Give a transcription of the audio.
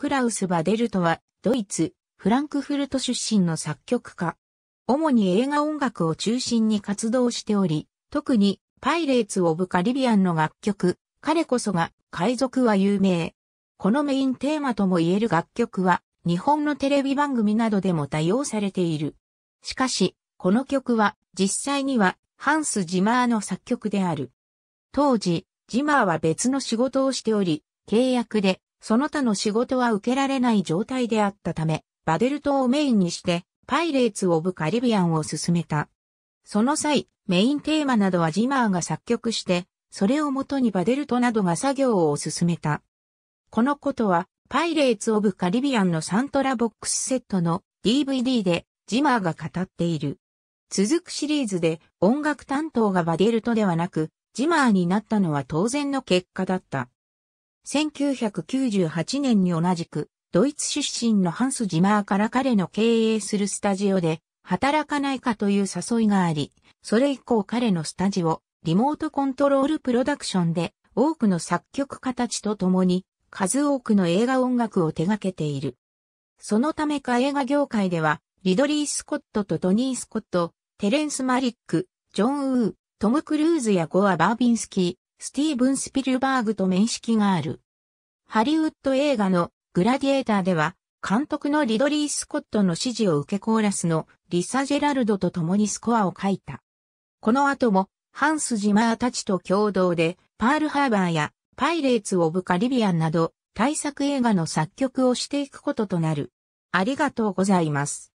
クラウス・バデルトは、ドイツ、フランクフルト出身の作曲家。主に映画音楽を中心に活動しており、特に、パイレーツ・オブ・カリビアンの楽曲、彼こそが、海賊は有名。このメインテーマとも言える楽曲は、日本のテレビ番組などでも多用されている。しかし、この曲は、実際には、ハンス・ジマーの作曲である。当時、ジマーは別の仕事をしており、契約でその他の仕事は受けられない状態であったため、バデル島をメインにして、パイレーツ・オブ・カリビアンを進めた。その際、メインテーマなどはジマーが作曲して、それをもとにバデルトなどが作業を進めた。このことは、パイレーツ・オブ・カリビアンのサントラボックスセットの DVD でジマーが語っている。続くシリーズで音楽担当がバデルトではなく、ジマーになったのは当然の結果だった。1998年に同じく、ドイツ出身のハンス・ジマーから彼の経営するスタジオで、働かないかという誘いがあり、それ以降彼のスタジオ、リモートコントロールプロダクションで、多くの作曲家たちと共に、数多くの映画音楽を手掛けている。そのためか映画業界では、リドリー・スコットとトニー・スコット、テレンス・マリック、ジョン・ウー、トム・クルーズやゴア・バービンスキー、スティーブン・スピルバーグと面識がある。ハリウッド映画のグラディエーターでは、監督のリドリー・スコットの指示を受けコーラスのリサ・ジェラルドと共にスコアを書いた。この後も、ハンス・ジマーたちと共同で、パールハーバーやパイレーツ・オブ・カリビアンなど、大作映画の作曲をしていくこととなる。ありがとうございます。